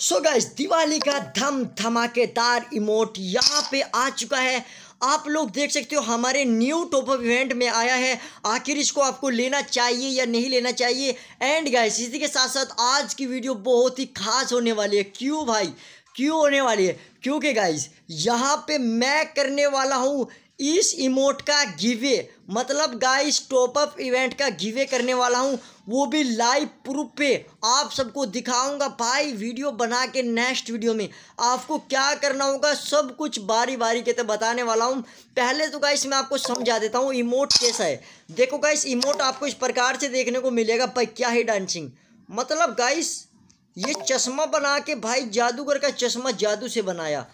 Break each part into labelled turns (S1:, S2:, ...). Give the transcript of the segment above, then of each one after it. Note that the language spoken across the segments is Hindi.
S1: सो so गाइस दिवाली का धम धमाकेदार इमोट यहाँ पे आ चुका है आप लोग देख सकते हो हमारे न्यू टॉप ऑफ इवेंट में आया है आखिर इसको आपको लेना चाहिए या नहीं लेना चाहिए एंड गाइस इसी के साथ साथ आज की वीडियो बहुत ही खास होने वाली है क्यों भाई क्यों होने वाली है क्योंकि गाइस यहाँ पे मैं करने वाला हूँ इस इमोट का गिवे मतलब गाइस टॉप अप इवेंट का गिवे करने वाला हूँ वो भी लाइव प्रूफ पे आप सबको दिखाऊंगा भाई वीडियो बना के नेक्स्ट वीडियो में आपको क्या करना होगा सब कुछ बारी बारी के तो बताने वाला हूँ पहले तो गाइस मैं आपको समझा देता हूँ इमोट कैसा है देखो गाइस इमोट आपको इस प्रकार से देखने को मिलेगा भाई क्या है डांसिंग मतलब गाइस ये चश्मा बना के भाई जादूगर का चश्मा जादू से बनाया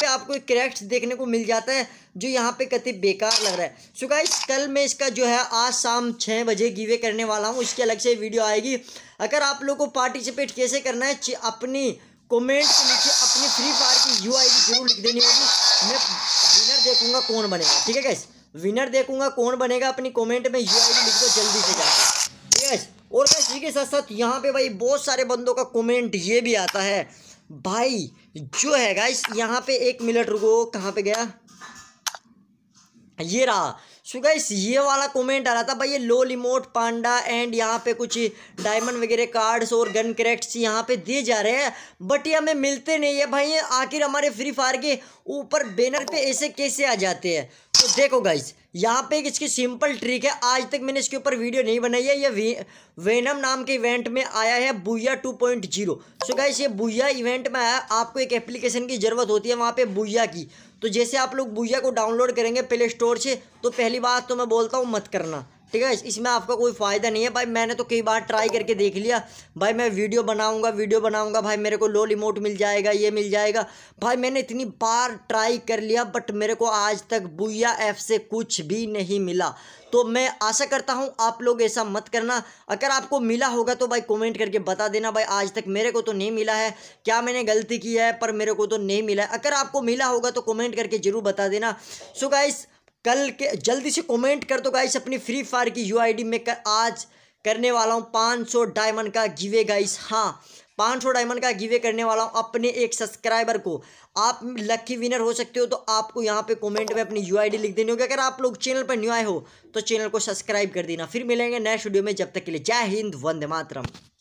S1: पे आपको क्रैक्स देखने को मिल जाता है जो यहाँ पे कति बेकार लग रहा है सो गाइस कल मैं इसका जो है आज शाम छः बजे गिवे करने वाला हूँ उसकी अलग से वीडियो आएगी अगर आप लोग को पार्टिसिपेट कैसे करना है अपनी कमेंट के नीचे अपनी फ्री फायर की यू आई जरूर लिख देनी होगी मैं विनर देखूंगा कौन बनेगा ठीक है गैस विनर देखूंगा कौन बनेगा अपनी कॉमेंट में यू आई लिख दो जल्दी से जाके ठीक है और गैस इसी के साथ साथ यहाँ पे भाई बहुत सारे बंदों का कमेंट ये भी आता है भाई जो है गाइस यहाँ पे एक मिनट रुको कहाँ पे गया ये रहा सो गाइस ये वाला कमेंट आ रहा था भाई ये लो रिमोट पांडा एंड यहाँ पे कुछ डायमंड वगैरह कार्ड्स और गन क्रैक्ट्स यहाँ पे दिए जा रहे हैं बट ये हमें मिलते नहीं है भाई आखिर हमारे फ्री फायर के ऊपर बैनर पे ऐसे कैसे आ जाते हैं तो देखो गाइस यहाँ पे एक इसकी सिंपल ट्रिक है आज तक मैंने इसके ऊपर वीडियो नहीं बनाई है ये वे, वेनम नाम के इवेंट में आया है booyah 2.0 point zero so guys ये बुया इवेंट में आया आपको एक एप्लीकेशन की ज़रूरत होती है वहाँ पे बुया की तो जैसे आप लोग बुया को डाउनलोड करेंगे प्ले स्टोर से तो पहली बात तो मैं बोलता हूँ मत करना ठीक है इसमें आपका कोई फ़ायदा नहीं है भाई मैंने तो कई बार ट्राई करके देख लिया भाई मैं वीडियो बनाऊंगा वीडियो बनाऊंगा भाई मेरे को लो रिमोट मिल जाएगा ये मिल जाएगा भाई मैंने इतनी बार ट्राई कर लिया बट मेरे को आज तक बुया ऐप से कुछ भी नहीं मिला तो मैं आशा करता हूँ आप लोग ऐसा मत करना अगर आपको मिला होगा तो भाई कॉमेंट करके बता देना भाई आज तक मेरे को तो नहीं मिला है क्या मैंने गलती की है पर मेरे को तो नहीं मिला है अगर आपको मिला होगा तो कॉमेंट करके ज़रूर बता देना सो गाइस कल के जल्दी से कमेंट कर दो गाइस अपनी फ्री फायर की यूआईडी में कर, आज करने वाला हूँ 500 डायमंड का गिवे गाइस हाँ 500 डायमंड का गिवे करने वाला हूँ अपने एक सब्सक्राइबर को आप लकी विनर हो सकते हो तो आपको यहाँ पे कमेंट में अपनी यू लिख देनी होगी अगर आप लोग चैनल पर न्यू आए हो तो चैनल को सब्सक्राइब कर देना फिर मिलेंगे नेक्स्ट वीडियो में जब तक के लिए जय हिंद वंदे मातरम